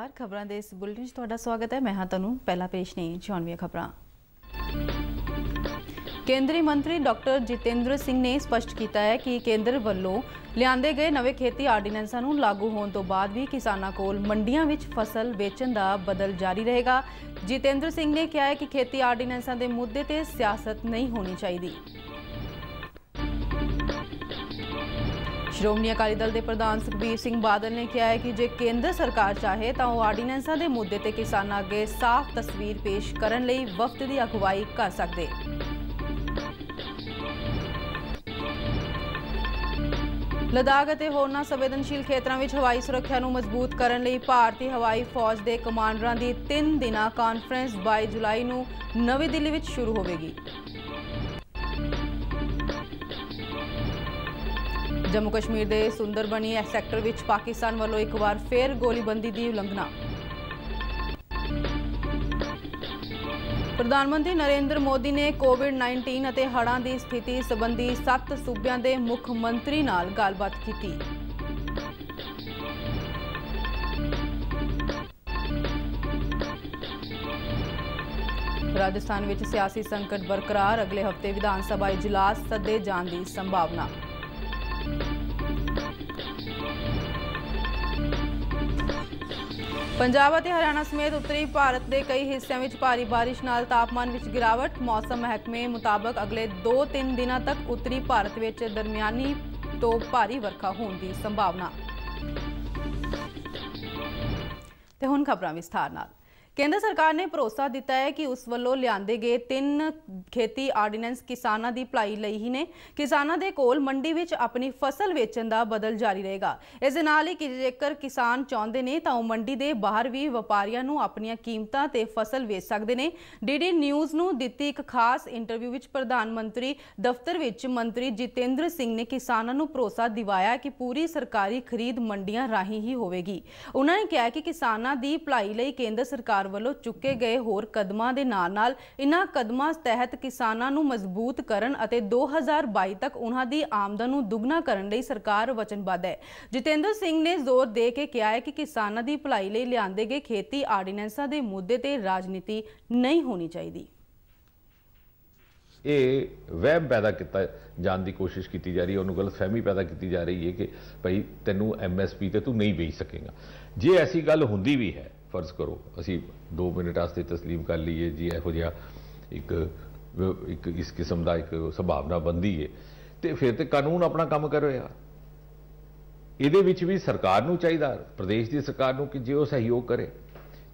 ਨਮਸਕਾਰ ਖਬਰਾਂ ਦੇ ਇਸ ਬੁਲੇਟਿਨ 'ਚ ਤੁਹਾਡਾ ਸਵਾਗਤ ਹੈ ਮੈਂ ਹਾਂ ਤੁਹਾਨੂੰ ਪਹਿਲਾ ਪੇਸ਼ ਨੇ ਜੌਨਵੀਆਂ ਖਬਰਾਂ ਕੇਂਦਰੀ ਮੰਤਰੀ ਡਾਕਟਰ ਜਿਤੇਂਦਰ ਸਿੰਘ ਨੇ ਸਪਸ਼ਟ ਕੀਤਾ ਹੈ ਕਿ ਕੇਂਦਰ ਵੱਲੋਂ ਲਿਆਂਦੇ ਗਏ ਨਵੇਂ ਖੇਤੀ ਆਰਡੀਨੈਂਸਾਂ ਨੂੰ ਲਾਗੂ ਹੋਣ ਤੋਂ ਬਾਅਦ ਵੀ ਕਿਸਾਨਾਂ ਕੋਲ ਮੰਡੀਆਂ ਵਿੱਚ ਫਸਲ ਵੇਚਣ ਦਾ ਬਦਲ ਜਾਰੀ ਰਹੇਗਾ ਜਿਤੇਂਦਰ ਸਿੰਘ ਨੇ ਕਿਹਾ ਹੈ ਕਿ ਖੇਤੀ ਆਰਡੀਨੈਂਸਾਂ ਦੇ ਮੁੱਦੇ ਤੇ ਸਿਆਸਤ ਨਹੀਂ ਹੋਣੀ ਚਾਹੀਦੀ ਸ਼੍ਰੋਮਣੀ ਅਕਾਲੀ ਦਲ ਦੇ ਪ੍ਰਧਾਨ ਸੁਖਬੀਰ ਸਿੰਘ ਬਾਦਲ ਨੇ ਕਿਹਾ ਹੈ ਕਿ ਜੇ ਕੇਂਦਰ ਸਰਕਾਰ ਚਾਹੇ ਤਾਂ ਉਹ ਆਰਡੀਨੈਂਸਾਂ ਦੇ ਮੁੱਦੇ ਤੇ ਕਿਸਾਨਾਂ ਅੱਗੇ ਸਾਫ਼ ਤਸਵੀਰ ਪੇਸ਼ ਕਰਨ ਲਈ ਵਕਤ ਦੀ ਅਗਵਾਈ ਕਰ ਸਕਦੇ ਲਦਾਖ ਅਤੇ ਹੋਰਨਾਂ ਸੰਵੇਦਨਸ਼ੀਲ ਖੇਤਰਾਂ ਵਿੱਚ ਹਵਾਈ ਸੁਰੱਖਿਆ ਨੂੰ ਮਜ਼ਬੂਤ ਕਰਨ ਲਈ ਭਾਰਤੀ ਹਵਾਈ ਫੌਜ ਦੇ ਕਮਾਂਡਰਾਂ ਦੀ 3 ਦਿਨਾਂ ਕਾਨਫਰੰਸ 22 ਜੁਲਾਈ ਨੂੰ ਨਵੀਂ ਦਿੱਲੀ ਵਿੱਚ ਸ਼ੁਰੂ ਹੋਵੇਗੀ ਜੰਮੂ ਕਸ਼ਮੀਰ ਦੇ ਸੁੰਦਰਬਨੀ ਸੈਕਟਰ ਵਿੱਚ ਪਾਕਿਸਤਾਨ ਵੱਲੋਂ ਇੱਕ ਵਾਰ ਫੇਰ ਗੋਲੀਬੰਦੀ ਦੀ ਉਲੰਘਣਾ ਪ੍ਰਧਾਨ ਮੰਤਰੀ ਨਰਿੰਦਰ ਮੋਦੀ ਨੇ ਕੋਵਿਡ-19 ਅਤੇ ਹੜ੍ਹਾਂ ਦੀ ਸਥਿਤੀ ਸੰਬੰਧੀ 7 ਸੂਬਿਆਂ ਦੇ ਮੁੱਖ ਮੰਤਰੀ ਨਾਲ ਗੱਲਬਾਤ ਕੀਤੀ। ਰਾਜਸਥਾਨ ਵਿੱਚ ਸਿਆਸੀ ਸੰਕਟ ਬਰਕਰਾਰ ਅਗਲੇ ਹਫਤੇ ਵਿਧਾਨ ਸਭਾ ਇਜਲਾਸ ਸੱਦੇ ਜਾਣ ਦੀ ਸੰਭਾਵਨਾ ਪੰਜਾਬ ਅਤੇ ਹਰਿਆਣਾ ਸਮੇਤ ਉੱਤਰੀ ਭਾਰਤ ਦੇ ਕਈ ਹਿੱਸਿਆਂ ਵਿੱਚ ਭਾਰੀ ਬਾਰਿਸ਼ ਨਾਲ ਤਾਪਮਾਨ ਵਿੱਚ ਗਿਰਾਵਟ ਮੌਸਮ ਮਹਿਕਮੇ ਮੁਤਾਬਕ ਅਗਲੇ 2-3 ਦਿਨਾਂ ਤੱਕ ਉੱਤਰੀ ਭਾਰਤ ਵਿੱਚ ਦਰਮਿਆਨੀ ਤੋਂ ਭਾਰੀ ਵਰਖਾ ਹੋਣ ਦੀ ਸੰਭਾਵਨਾ ਤੇ ਹੁਣ ਖਬਰਾਂ ਵਿਸਥਾਰ ਨਾਲ ਕੇਂਦਰ ਸਰਕਾਰ ਨੇ ਭਰੋਸਾ ਦਿੱਤਾ ਹੈ ਕਿ ਉਸ ਵੱਲੋਂ ਲਿਆਂਦੇ ਗਏ ਤਿੰਨ ਖੇਤੀ ਆਰਡੀਨੈਂਸ ਕਿਸਾਨਾਂ ਦੀ ਭਲਾਈ ਲਈ ਹੀ ਨੇ ਕਿਸਾਨਾਂ ਦੇ ਕੋਲ ਮੰਡੀ ਵਿੱਚ ਆਪਣੀ ਫਸਲ ਵੇਚਣ ਦਾ ਬਦਲ ਜਾਰੀ ਰਹੇਗਾ ਇਸ ਦੇ ਨਾਲ ਹੀ ਕਿ ਜੇਕਰ ਕਿਸਾਨ ਚਾਹੁੰਦੇ ਨੇ ਤਾਂ ਉਹ ਮੰਡੀ ਦੇ ਬਾਹਰ ਵੀ ਵਪਾਰੀਆਂ ਨੂੰ ਆਪਣੀਆਂ ਕੀਮਤਾਂ ਤੇ ਫਸਲ ਵੇਚ ਸਕਦੇ ਨੇ ਡੀਡੀ ਨਿਊਜ਼ ਨੂੰ ਦਿੱਤੀ ਇੱਕ ਖਾਸ ਇੰਟਰਵਿਊ ਵਿੱਚ ਪ੍ਰਧਾਨ ਮੰਤਰੀ ਦਫ਼ਤਰ ਵਿੱਚ ਮੰਤਰੀ ਜਿਤੇਂਦਰ ਸਿੰਘ ਨੇ ਕਿਸਾਨਾਂ ਨੂੰ ਭਰੋਸਾ ਦਿਵਾਇਆ ਕਿ ਪੂਰੀ ਸਰਕਾਰੀ ਖਰੀਦ ਮੰਡੀਆਂ ਰਾਹੀਂ ਹੀ ਹੋਵੇਗੀ ਉਹਨਾਂ ਨੇ ਕਿਹਾ ਕਿ ਕਿਸਾਨਾਂ ਦੀ ਭਲਾਈ ਲਈ ਕੇਂਦਰ ਸਰਕਾਰ ਸਰਕਾਰ ਵੱਲੋਂ ਚੁੱਕੇ ਗਏ ਹੋਰ ਕਦਮਾਂ ਦੇ ਨਾਲ-ਨਾਲ ਇਨ੍ਹਾਂ ਕਦਮਾਂ ਤਹਿਤ ਕਿਸਾਨਾਂ ਨੂੰ ਮਜ਼ਬੂਤ ਕਰਨ ਅਤੇ 2022 ਤੱਕ ਉਹਨਾਂ ਦੀ ਆਮਦਨ ਨੂੰ ਦੁੱਗਣਾ ਕਰਨ ਲਈ ਸਰਕਾਰ ਵਚਨਬੱਧ ਹੈ ਜਿਤੇਂਦਰ ਸਿੰਘ ਨੇ ਜ਼ੋਰ ਦੇ ਕੇ ਕਿਹਾ ਹੈ ਕਿ ਕਿਸਾਨਾਂ ਦੀ ਭਲਾਈ ਲਈ ਲਿਆਂਦੇ ਗਏ ਖੇਤੀ ਆਰਡੀਨੈਂਸਾਂ ਦੇ ਮੁੱਦੇ ਤੇ ਰਾਜਨੀਤੀ ਨਹੀਂ ਹੋਣੀ ਚਾਹੀਦੀ ਇਹ ਵਹਿਮ ਪੈਦਾ ਕੀਤਾ ਜਾਣ ਦੀ ਕੋਸ਼ਿਸ਼ ਕੀਤੀ ਜਾ ਰਹੀ ਹੈ ਉਹਨੂੰ ਗਲਤਫਹਿਮੀ ਪੈਦਾ ਕੀਤੀ ਜਾ ਰਹੀ ਹੈ ਕਿ ਭਈ ਤੈਨੂੰ ਐਮਐਸਪੀ ਤੇ ਤੂੰ ਨਹੀਂ ਵੇਚ ਸਕੇਗਾ ਜੇ ਐਸੀ ਗੱਲ ਹੁੰਦੀ ਵੀ ਹੈ ਫਰਜ਼ ਕਰੋ ਅਸੀਂ 2 ਮਿੰਟ ਆਸਤੇ تسلیم ਕਰ ਲਈਏ ਜੀ ਇਹੋ ਜਿਹਾ ਇੱਕ ਇੱਕ ਇਸ ਕਿਸਮ ਦਾ ਇੱਕ ਸੁਭਾਵਨਾ ਬੰਦੀ ਹੈ ਤੇ ਫਿਰ ਤੇ ਕਾਨੂੰਨ ਆਪਣਾ ਕੰਮ ਕਰ ਰਿਹਾ ਇਹਦੇ ਵਿੱਚ ਵੀ ਸਰਕਾਰ ਨੂੰ ਚਾਹੀਦਾ ਪ੍ਰਦੇਸ਼ ਦੀ ਸਰਕਾਰ ਨੂੰ ਕਿ ਜੇ ਉਹ ਸਹਿਯੋਗ ਕਰੇ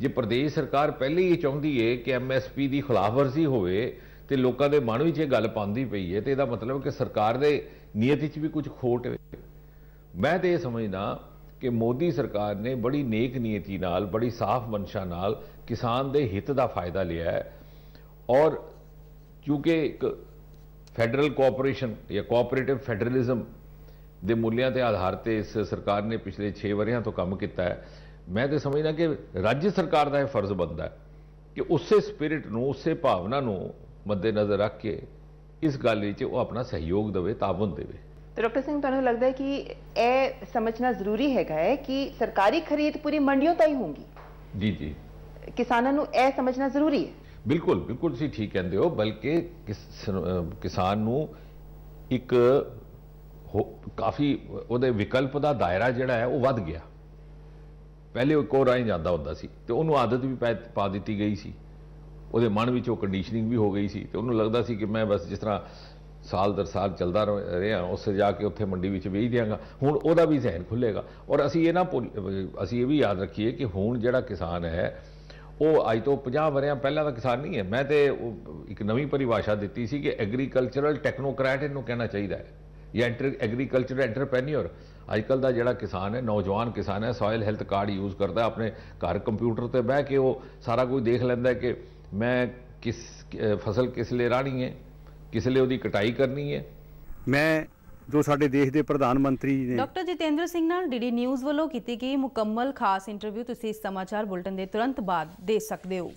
ਜੇ ਪ੍ਰਦੇਸ਼ ਸਰਕਾਰ ਪਹਿਲੇ ਹੀ ਚਾਹੁੰਦੀ ਹੈ ਕਿ ਐਮਐਸਪੀ ਦੀ ਖਿਲਾਫਵਰਜ਼ੀ ਹੋਵੇ ਤੇ ਲੋਕਾਂ ਦੇ ਮਨ ਵਿੱਚ ਇਹ ਗੱਲ ਪਾਉਂਦੀ ਪਈ ਹੈ ਤੇ ਇਹਦਾ ਮਤਲਬ ਕਿ ਸਰਕਾਰ ਦੇ ਨੀਅਤ ਵਿੱਚ ਵੀ ਕੁਝ ਖੋਟ ਹੈ ਮੈਂ ਤੇ ਇਹ ਸਮਝਦਾ ਕਿ ਮੋਦੀ ਸਰਕਾਰ ਨੇ ਬੜੀ ਨੇਕ ਨੀਅਤੀ ਨਾਲ ਬੜੀ ਸਾਫ਼ ਮਨਸ਼ਾ ਨਾਲ ਕਿਸਾਨ ਦੇ ਹਿੱਤ ਦਾ ਫਾਇਦਾ ਲਿਆ ਹੈ ਔਰ ਕਿਉਂਕਿ ਇੱਕ ਫੈਡਰਲ ਕੋਆਪਰੇਸ਼ਨ ਜਾਂ ਕੋਆਪਰੇਟਿਵ ਫੈਡਰਲਿਜ਼ਮ ਦੇ ਮੁੱਲਿਆਂ ਤੇ ਆਧਾਰ ਤੇ ਇਸ ਸਰਕਾਰ ਨੇ ਪਿਛਲੇ 6 ਵਰਿਆਂ ਤੋਂ ਕੰਮ ਕੀਤਾ ਹੈ ਮੈਂ ਤੇ ਸਮਝਦਾ ਕਿ ਰਾਜ ਸਰਕਾਰ ਦਾ ਇਹ ਫਰਜ਼ ਬਣਦਾ ਹੈ ਕਿ ਉਸੇ ਸਪਿਰਿਟ ਨੂੰ ਉਸੇ ਭਾਵਨਾ ਨੂੰ ਮੱਦੇ ਨਜ਼ਰ ਰੱਖ ਕੇ ਇਸ ਗੱਲ ਵਿੱਚ ਉਹ ਆਪਣਾ ਸਹਿਯੋਗ ਦੇਵੇ ਤਾਬਨ ਦੇਵੇ ਡਾਕਟਰ ਸਿੰਘ ਤੁਹਾਨੂੰ ਲੱਗਦਾ ਹੈ ਕਿ ਇਹ ਸਮਝਣਾ ਜ਼ਰੂਰੀ ਹੈਗਾ ਹੈ ਕਿ ਸਰਕਾਰੀ ਖਰੀਦ ਪੂਰੀ ਮੰਡੀਆਂ ਤਾਈ ਹੀ ਹੋਊਗੀ ਜੀ ਜੀ ਕਿਸਾਨਾਂ ਨੂੰ ਇਹ ਸਮਝਣਾ ਜ਼ਰੂਰੀ ਹੈ ਬਿਲਕੁਲ ਬਿਲਕੁਲ ਤੁਸੀਂ ਠੀਕ ਕਹਿੰਦੇ ਹੋ ਬਲਕਿ ਕਿਸਾਨ ਨੂੰ ਇੱਕ ਕਾਫੀ ਉਹਦੇ ਵਿਕਲਪ ਦਾ ਦਾਇਰਾ ਜਿਹੜਾ ਹੈ ਉਹ ਵੱਧ ਗਿਆ ਪਹਿਲੇ ਉਹ ਕੋਰਾਂ ਹੀ ਜਾਂਦਾ ਹੁੰਦਾ ਸੀ ਤੇ ਉਹਨੂੰ ਆਦਤ ਵੀ ਪਾ ਦਿੱਤੀ ਗਈ ਸੀ ਉਹਦੇ ਮਨ ਵਿੱਚ ਉਹ ਕੰਡੀਸ਼ਨਿੰਗ ਵੀ ਹੋ ਗਈ ਸੀ ਤੇ ਉਹਨੂੰ ਲੱਗਦਾ ਸੀ ਕਿ ਮੈਂ ਬਸ ਜਿਸ ਤਰ੍ਹਾਂ ਸਾਲ ਦਰ ਸਾਲ ਚੱਲਦਾ ਰਿਹਾ ਉਸ ਜਾ ਕੇ ਉੱਥੇ ਮੰਡੀ ਵਿੱਚ ਵੇਚ ਦਿਆਂਗਾ ਹੁਣ ਉਹਦਾ ਵੀ ਜ਼ਹਿਨ ਖੁੱਲੇਗਾ ਔਰ ਅਸੀਂ ਇਹ ਨਾ ਅਸੀਂ ਇਹ ਵੀ ਯਾਦ ਰੱਖੀਏ ਕਿ ਹੁਣ ਜਿਹੜਾ ਕਿਸਾਨ ਹੈ ਉਹ ਅੱਜ ਤੋਂ 50 ਵਰਿਆਂ ਪਹਿਲਾਂ ਦਾ ਕਿਸਾਨ ਨਹੀਂ ਹੈ ਮੈਂ ਤੇ ਇੱਕ ਨਵੀਂ ਪਰਿਭਾਸ਼ਾ ਦਿੱਤੀ ਸੀ ਕਿ ਐਗਰੀਕਲਚਰਲ ਟੈਕਨੋਕ੍ਰੈਟ ਇਹਨੂੰ ਕਹਿਣਾ ਚਾਹੀਦਾ ਹੈ ਜਾਂ ਐਗਰੀਕਲਚਰ ਐਂਟਰਪ੍ਰੈਨਿਓਰ ਅੱਜਕੱਲ ਦਾ ਜਿਹੜਾ ਕਿਸਾਨ ਹੈ ਨੌਜਵਾਨ ਕਿਸਾਨ ਹੈ ਸੋਇਲ ਹੈਲਥ ਕਾਰਡ ਯੂਜ਼ ਕਰਦਾ ਆਪਣੇ ਘਰ ਕੰਪਿਊਟਰ ਤੇ ਬਹਿ ਕੇ ਉਹ ਸਾਰਾ ਕੁਝ ਦੇਖ ਲੈਂਦਾ ਕਿ ਮੈਂ ਕਿਸ ਫਸਲ ਕਿਸ ਲਈ ਰਾਣੀ ਹੈ ਕਿਸ ਲਈ ਉਹਦੀ ਕਟਾਈ ਕਰਨੀ ਹੈ ਮੈਂ ਜੋ ਸਾਡੇ ਦੇਸ਼ ਦੇ ਪ੍ਰਧਾਨ ਮੰਤਰੀ ਨੇ ਡਾਕਟਰ ਜਤਿੰਦਰ ਸਿੰਘ ਨਾਲ ਡੀਡੀ ਨਿਊਜ਼ ਵੱਲੋਂ ਕੀਤੀ ਗਈ ਮੁਕੰਮਲ ਖਾਸ ਇੰਟਰਵਿਊ ਤੁਸੀਂ ਇਸ ਸਮਾਚਾਰ ਬੁਲਟਨ ਦੇ ਤੁਰੰਤ ਬਾਅਦ ਦੇ ਸਕਦੇ ਹੋ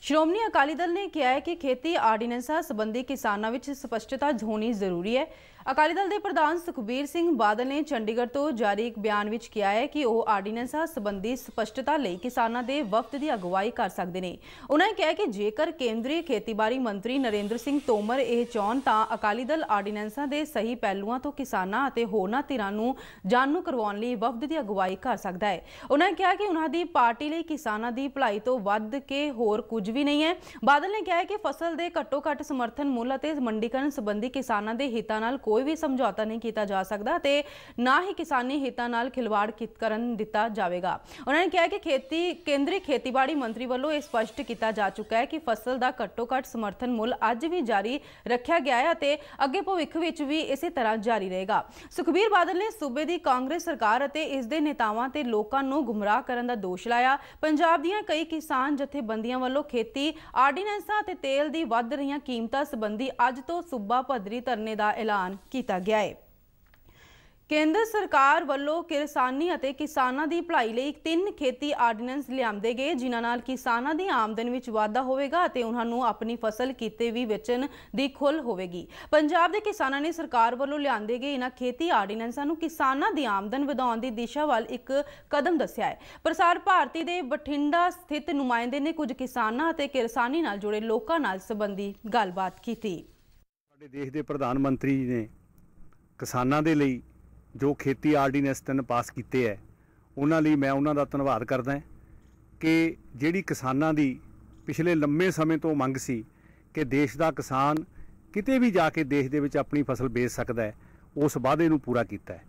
ਸ਼੍ਰੋਮਣੀ ਅਕਾਲੀ ਦਲ ਨੇ ਕਿਹਾ ਹੈ ਕਿ ਖੇਤੀ ਆਰਡੀਨੈਂਸਾਂ ਸੰਬੰਧੀ ਕਿਸਾਨਾਂ ਵਿੱਚ ਸਪਸ਼ਟਤਾ ਹੋਣੀ ਜ਼ਰੂਰੀ ਹੈ ਅਕਾਲੀ ਦਲ ਦੇ ਪ੍ਰਧਾਨ ਸੁਖਬੀਰ ਸਿੰਘ ਬਾਦਲ ਨੇ ਚੰਡੀਗੜ੍ਹ ਤੋਂ ਜਾਰੀ ਇੱਕ ਬਿਆਨ ਵਿੱਚ ਕਿਹਾ ਹੈ ਕਿ ਉਹ ਆਰਡੀਨੈਂਸਾਂ ਸੰਬੰਧੀ ਸਪਸ਼ਟਤਾ ਲਈ ਕਿਸਾਨਾਂ ਦੇ ਵਕਤ ਦੀ ਅਗਵਾਈ ਕਰ ਸਕਦੇ ਨੇ ਉਹਨਾਂ ਨੇ ਕਿਹਾ ਕਿ ਜੇਕਰ ਕੇਂਦਰੀ ਖੇਤੀਬਾੜੀ ਮੰਤਰੀ ਨਰਿੰਦਰ ਸਿੰਘ ਤੋਮਰ ਇਹ ਚਾਹਣ ਤਾਂ ਅਕਾਲੀ ਦਲ ਆਰਡੀਨੈਂਸਾਂ ਦੇ ਸਹੀ ਪਹਿਲੂਆਂ ਤੋਂ ਕਿਸਾਨਾਂ ਅਤੇ ਹੋਰਨਾਂ ਧਿਰਾਂ ਨੂੰ ਜਾਣੂ ਕਰਵਾਉਣ ਲਈ ਵਕਤ ਦੀ ਅਗਵਾਈ ਕਰ ਸਕਦਾ ਹੈ ਉਹਨਾਂ ਨੇ ਕਿਹਾ ਕਿ ਉਹਨਾਂ ਦੀ ਪਾਰਟੀ ਲਈ ਕਿਸਾਨਾਂ ਦੀ ਭਲਾਈ ਤੋਂ ਵੱਧ ਕੇ ਹੋਰ ਕੁਝ ਵੀ ਨਹੀਂ ਹੈ ਬਾਦਲ ਨੇ ਕਿਹਾ ਕਿ ਫਸਲ ਦੇ ਘੱਟੋ ਘੱਟ ਸਮਰਥਨ ਮੁੱਲ ਅਤੇ ਮੰਡੀਕਰਨ ਸੰਬੰਧੀ ਕਿਸਾਨਾਂ ਦੇ ਹਿੱਤਾਂ ਨਾਲ ਕੋਈ ਕੋਈ ਵੀ ਸਮਝੌਤਾ ਨਹੀਂ ਕੀਤਾ ਜਾ ਸਕਦਾ ਤੇ ਨਾ ਹੀ ਕਿਸਾਨੀ ਹਿੱਤਾਂ ਨਾਲ ਖਿਲਵਾੜ ਕਰਨ ਦਿੱਤਾ ਜਾਵੇਗਾ ਉਹਨਾਂ ਨੇ ਕਿਹਾ ਕਿ ਖੇਤੀ ਕੇਂਦਰੀ ਖੇਤੀਬਾੜੀ ਮੰਤਰੀ ਵੱਲੋਂ ਇਹ ਸਪਸ਼ਟ ਕੀਤਾ ਜਾ ਚੁੱਕਾ ਹੈ ਕਿ ਫਸਲ ਦਾ ਘੱਟੋ-ਘੱਟ ਸਮਰਥਨ ਮੁੱਲ ਅੱਜ ਵੀ ਜਾਰੀ ਰੱਖਿਆ ਗਿਆ ਹੈ ਅਤੇ ਅੱਗੇ ਭਵਿੱਖ ਵਿੱਚ ਵੀ ਇਸੇ ਤਰ੍ਹਾਂ ਜਾਰੀ ਰਹੇਗਾ ਸੁਖਬੀਰ ਬਾਦਲ ਨੇ ਸੂਬੇ ਦੀ ਕਾਂਗਰਸ ਸਰਕਾਰ ਅਤੇ ਇਸ ਦੇ ਨੇਤਾਵਾਂ ਤੇ ਲੋਕਾਂ ਨੂੰ ਗੁੰਮਰਾਹ ਕਰਨ ਦਾ ਦੋਸ਼ ਲਾਇਆ ਪੰਜਾਬ ਦੀਆਂ ਕਈ ਕਿਸਾਨ ਜਥੇਬੰਦੀਆਂ ਵੱਲੋਂ ਖੇਤੀ ਆਰਡੀਨੈਂਸਾਂ ਅਤੇ ਤੇਲ ਦੀ ਵੱਧ ਰਹੀਆਂ ਕੀਮਤਾਂ ਸੰਬੰਧੀ ਅੱਜ ਤੋਂ ਸੂਬਾ ਪੱਧਰੀ ਧਰਨੇ ਦਾ ਐਲਾਨ ਕੀਤਾ ਗਿਆ ਹੈ ਕੇਂਦਰ ਸਰਕਾਰ ਵੱਲੋਂ ਕਿਸਾਨੀ ਅਤੇ ਕਿਸਾਨਾਂ ਦੀ ਭਲਾਈ ਲਈ ਤਿੰਨ ਖੇਤੀ ਆਰਡੀਨੈਂਸ ਲਿਆਂਦੇ ਗਏ ਜਿਨ੍ਹਾਂ ਨਾਲ ਕਿਸਾਨਾਂ ਦੀ ਆਮਦਨ ਵਿੱਚ ਵਾਧਾ ਹੋਵੇਗਾ ਅਤੇ ਉਹਨਾਂ ਨੂੰ ਆਪਣੀ ਫਸਲ ਕਿਤੇ ਵੀ ਵੇਚਣ ਦੀ ਖੁੱਲ ਹੋਵੇਗੀ ਪੰਜਾਬ ਦੇ ਕਿਸਾਨਾਂ ਨੇ ਸਰਕਾਰ ਵੱਲੋਂ ਲਿਆਂਦੇ ਗਏ ਇਹਨਾਂ ਖੇਤੀ ਆਰਡੀਨੈਂਸਾਂ ਨੂੰ ਕਿਸਾਨਾਂ ਦੀ ਆਮਦਨ ਵਧਾਉਣ ਦੀ ਦਿਸ਼ਾ ਵੱਲ ਇੱਕ ਕਦਮ ਦੱਸਿਆ ਹੈ ਪ੍ਰਸਾਰ ਭਾਰਤੀ ਦੇ ਬਠਿੰਡਾ ਸਥਿਤ ਨੁਮਾਇੰਦੇ ਨੇ ਕੁਝ ਕਿਸਾਨਾਂ ਅਤੇ ਕਿਰਸਾਨੀ ਨਾਲ ਜੁੜੇ ਲੋਕਾਂ ਨਾਲ ਸੰਬੰਧੀ ਗੱਲਬਾਤ ਕੀਤੀ ਸਾਡੇ ਦੇਸ਼ ਦੇ ਪ੍ਰਧਾਨ ਮੰਤਰੀ ਜੀ ਨੇ ਕਿਸਾਨਾਂ ਦੇ ਲਈ ਜੋ ਖੇਤੀ ਆਰਡੀਨੈਂਸ ਤਨ ਪਾਸ ਕੀਤੇ ਐ ਉਹਨਾਂ ਲਈ ਮੈਂ ਉਹਨਾਂ ਦਾ ਧੰਨਵਾਦ ਕਰਦਾ ਕਿ ਜਿਹੜੀ ਕਿਸਾਨਾਂ ਦੀ ਪਿਛਲੇ ਲੰਮੇ ਸਮੇਂ ਤੋਂ ਮੰਗ ਸੀ ਕਿ ਦੇਸ਼ ਦਾ ਕਿਸਾਨ ਕਿਤੇ ਵੀ ਜਾ ਕੇ ਦੇਸ਼ ਦੇ ਵਿੱਚ ਆਪਣੀ ਫਸਲ ਵੇਚ ਸਕਦਾ ਹੈ ਉਸ ਵਾਅਦੇ ਨੂੰ ਪੂਰਾ ਕੀਤਾ ਹੈ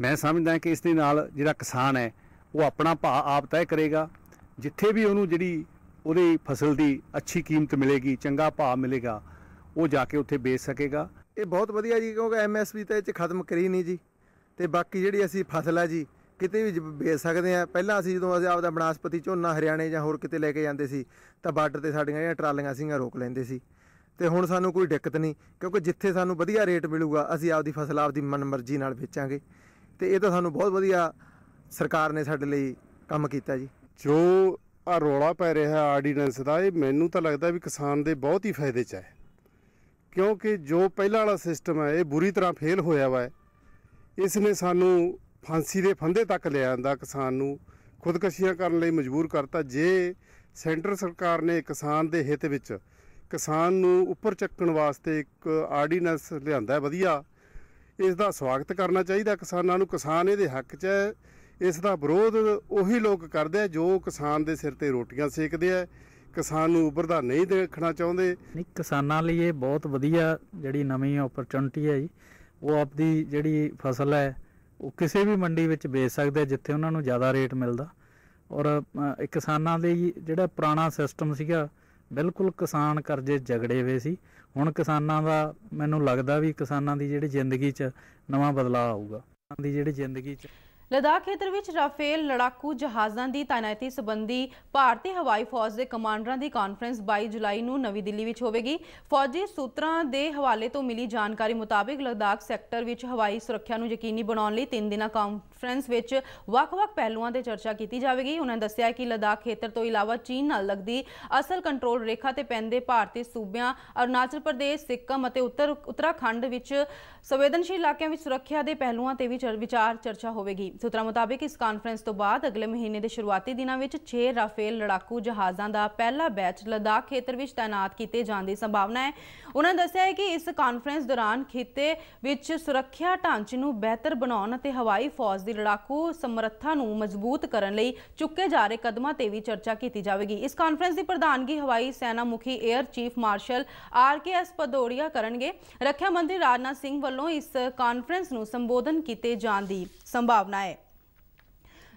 ਮੈਂ ਸਮਝਦਾ ਕਿ ਇਸ ਦੇ ਨਾਲ ਜਿਹੜਾ ਕਿਸਾਨ ਹੈ ਉਹ ਆਪਣਾ ਭਾਅ ਆਪ ਤੈਅ ਕਰੇਗਾ ਜਿੱਥੇ ਵੀ ਉਹਨੂੰ ਜਿਹੜੀ ਉਹਦੀ ਫਸਲ ਦੀ ਅੱਛੀ ਕੀਮਤ ਮਿਲੇਗੀ ਚੰਗਾ ਭਾਅ ਮਿਲੇਗਾ ਉਹ ਜਾ ਕੇ ਉੱਥੇ ਵੇਚ ਸਕੇਗਾ ਇਹ ਬਹੁਤ ਵਧੀਆ ਜੀ ਕਿਉਂਕਿ ਐਮਐਸਪੀ ਤਾਂ ਇਹ ਚ ਖਤਮ ਕਰੀ ਨਹੀਂ ਜੀ ਤੇ ਬਾਕੀ ਜਿਹੜੀ ਅਸੀਂ ਫਸਲ ਆ ਜੀ ਕਿਤੇ ਵੀ ਵੇਚ ਸਕਦੇ ਆ ਪਹਿਲਾਂ ਅਸੀਂ ਜਦੋਂ ਅਸੀਂ ਆਪਦਾ ਬਨਾਸਪਤੀ ਝੋਨਾ ਹਰਿਆਣੇ ਜਾਂ ਹੋਰ ਕਿਤੇ ਲੈ ਕੇ ਜਾਂਦੇ ਸੀ ਤਾਂ ਬਾਰਡਰ ਤੇ ਸਾਡੀਆਂ ਜਿਹੜੀਆਂ ਟਰਾਲੀਆਂ ਸੀਗੀਆਂ ਰੋਕ ਲੈਂਦੇ ਸੀ ਤੇ ਹੁਣ ਸਾਨੂੰ ਕੋਈ ਦਿੱਕਤ ਨਹੀਂ ਕਿਉਂਕਿ ਜਿੱਥੇ ਸਾਨੂੰ ਵਧੀਆ ਰੇਟ ਮਿਲੂਗਾ ਅਸੀਂ ਆਪਦੀ ਫਸਲ ਆਪਦੀ ਮਨਮਰਜ਼ੀ ਨਾਲ ਵੇਚਾਂਗੇ ਤੇ ਇਹ ਤਾਂ ਸਾਨੂੰ ਬਹੁਤ ਵਧੀਆ ਸਰਕਾਰ ਨੇ ਸਾਡੇ ਲਈ ਕੰਮ ਕੀਤਾ ਜੀ ਜੋ ਆ ਰੋਲਾ ਪੈ ਰਿਹਾ ਆਰਡੀਨੈਂਸ ਦਾ ਇਹ ਮੈਨੂੰ ਤਾਂ ਲੱਗਦਾ ਵੀ ਕਿਸਾਨ ਦੇ ਬਹੁਤ ਹੀ ਫਾਇਦੇ ਚ ਹੈ ਕਿਉਂਕਿ ਜੋ ਪਹਿਲਾਂ ਵਾਲਾ ਸਿਸਟਮ ਹੈ ਇਹ ਬੁਰੀ ਤਰ੍ਹਾਂ ਫੇਲ ਹੋਇਆ ਵਾ ਇਸ ਨੇ ਸਾਨੂੰ ਫਾਂਸੀ ਦੇ ਫੰਦੇ ਤੱਕ ਲੈ ਆਂਦਾ ਕਿਸਾਨ ਨੂੰ ਖੁਦਕਸ਼ੀਆਂ ਕਰਨ ਲਈ ਮਜਬੂਰ ਕਰਤਾ ਜੇ ਸੈਂਟਰ ਸਰਕਾਰ ਨੇ ਕਿਸਾਨ ਦੇ ਹਿੱਤ ਵਿੱਚ ਕਿਸਾਨ ਨੂੰ ਉੱਪਰ ਚੱਕਣ ਵਾਸਤੇ ਇੱਕ ਆਰਡੀਨੈਂਸ ਲਿਆਂਦਾ ਹੈ ਵਧੀਆ ਇਸ ਦਾ ਸਵਾਗਤ ਕਰਨਾ ਚਾਹੀਦਾ ਕਿਸਾਨਾਂ ਨੂੰ ਕਿਸਾਨ ਇਹਦੇ ਹੱਕ 'ਚ ਹੈ ਇਸ ਦਾ ਵਿਰੋਧ ਉਹੀ ਲੋਕ ਕਰਦੇ ਆ ਜੋ ਕਿਸਾਨ ਦੇ ਸਿਰ ਤੇ ਰੋਟੀਆਂ ਸੇਕਦੇ ਆ ਕਿਸਾਨ ਨੂੰ ਪ੍ਰਧਾਨ ਨਹੀਂ ਦੇਖਣਾ ਚਾਹੁੰਦੇ ਨਹੀਂ ਕਿਸਾਨਾਂ ਲਈ ਇਹ ਬਹੁਤ ਵਧੀਆ ਜਿਹੜੀ ਨਵੀਂ ਓਪਰਚੁਨਿਟੀ ਹੈ ਜੀ ਉਹ ਆਪਦੀ ਜਿਹੜੀ ਫਸਲ ਹੈ ਉਹ ਕਿਸੇ ਵੀ ਮੰਡੀ ਵਿੱਚ ਵੇਚ ਸਕਦੇ ਜਿੱਥੇ ਉਹਨਾਂ ਨੂੰ ਜ਼ਿਆਦਾ ਰੇਟ ਮਿਲਦਾ ਔਰ ਕਿਸਾਨਾਂ ਦੇ ਜਿਹੜਾ ਪੁਰਾਣਾ ਸਿਸਟਮ ਸੀਗਾ ਬਿਲਕੁਲ ਕਿਸਾਨ ਕਰਜ਼ੇ ਝਗੜੇ ਹੋਏ ਸੀ ਹੁਣ ਕਿਸਾਨਾਂ ਦਾ ਮੈਨੂੰ ਲੱਗਦਾ ਵੀ ਕਿਸਾਨਾਂ ਦੀ ਜਿਹੜੀ ਜ਼ਿੰਦਗੀ 'ਚ ਨਵਾਂ ਬਦਲਾਅ ਆਊਗਾ ਦੀ ਜਿਹੜੀ ਜ਼ਿੰਦਗੀ 'ਚ ਲਦਾਖ ਖੇਤਰ ਵਿੱਚ ਰਾਫੇਲ ਲੜਾਕੂ ਜਹਾਜ਼ਾਂ ਦੀ ਤਾਇਨਾਤੀ ਸੰਬੰਧੀ ਭਾਰਤੀ ਹਵਾਈ ਫੌਜ ਦੇ ਕਮਾਂਡਰਾਂ ਦੀ ਕਾਨਫਰੰਸ 22 ਜੁਲਾਈ ਨੂੰ ਨਵੀਂ ਦਿੱਲੀ ਵਿੱਚ ਹੋਵੇਗੀ ਫੌਜੀ ਸੂਤਰਾਂ ਦੇ ਹਵਾਲੇ ਤੋਂ ਮਿਲੀ ਜਾਣਕਾਰੀ ਮੁਤਾਬਕ ਲਦਾਖ ਸੈਕਟਰ ਵਿੱਚ ਹਵਾਈ ਸੁਰੱਖਿਆ ਨੂੰ ਯਕੀਨੀ ਬਣਾਉਣ ਲਈ 3 ਦਿਨਾਂ ਕਾਨਫਰੰਸ ਵਿੱਚ ਵੱਖ-ਵੱਖ ਪਹਿਲੂਆਂ ਤੇ ਚਰਚਾ ਕੀਤੀ ਜਾਵੇਗੀ ਉਹਨਾਂ ਦੱਸਿਆ ਕਿ ਲਦਾਖ ਖੇਤਰ ਤੋਂ ਇਲਾਵਾ ਚੀਨ ਨਾਲ ਲੱਗਦੀ ਅਸਲ ਕੰਟਰੋਲ ਰੇਖਾ ਤੇ ਪੈਂਦੇ ਭਾਰਤੀ ਸੂਬਿਆਂ ਅਰੁਣਾਚਲ ਪ੍ਰਦੇਸ਼ ਸਿੱਕਮ ਅਤੇ ਉੱਤਰ ਉੱਤਰਾਖੰਡ ਵਿੱਚ ਸੰਵੇਦਨਸ਼ੀਲ ਇਲਾਕਿਆਂ ਵਿੱਚ ਸੁਰੱਖਿਆ ਦੇ ਪਹਿਲੂਆਂ ਤੇ ਵੀ ਵਿਚਾਰ ਚਰਚਾ ਹੋਵੇਗੀ ਸੂਤਰਾਂ ਮੁਤਾਬਕ ਇਸ ਕਾਨਫਰੰਸ ਤੋਂ ਬਾਅਦ ਅਗਲੇ ਮਹੀਨੇ ਦੇ ਸ਼ੁਰੂਆਤੀ ਦਿਨਾਂ ਵਿੱਚ 6 ਰਾਫੇਲ ਲੜਾਕੂ ਜਹਾਜ਼ਾਂ ਦਾ ਪਹਿਲਾ ਬੈਚ ਲਦਾਖ ਖੇਤਰ ਵਿੱਚ ਤਾਇਨਾਤ ਕੀਤੇ ਜਾਣ ਦੀ ਸੰਭਾਵਨਾ ਹੈ ਉਹਨਾਂ ਦੱਸਿਆ ਹੈ ਕਿ ਇਸ ਕਾਨਫਰੰਸ ਦੌਰਾਨ ਖੇਤੇ ਵਿੱਚ ਸੁਰੱਖਿਆ ਢਾਂਚੇ ਨੂੰ ਬਿਹਤਰ ਬਣਾਉਣ ਅਤੇ ਹਵਾਈ ਫੌਜ ਦੀ ਲੜਾਕੂ ਸਮਰੱਥਾ ਨੂੰ ਮਜ਼ਬੂਤ ਕਰਨ ਲਈ ਚੁੱਕੇ ਜਾ ਰਹੇ ਕਦਮਾਂ ਤੇ ਵੀ ਚਰਚਾ ਕੀਤੀ ਜਾਵੇਗੀ ਇਸ ਕਾਨਫਰੰਸ ਦੀ ਪ੍ਰਧਾਨਗੀ ਹਵਾਈ ਸੈਨਾ ਮੁਖੀ air chief marshal R K S Bhadauria ਕਰਨਗੇ ਰੱਖਿਆ ਮੰਤਰੀ ਰਾਜਨਾਥ ਸਿੰਘ ਵੱਲੋਂ ਇਸ ਕਾਨਫਰੰਸ ਨੂੰ ਸੰਬੋਧਨ ਕੀਤੇ ਜਾਣ ਦੀ ਸੰਭਾਵਨਾ ਹੈ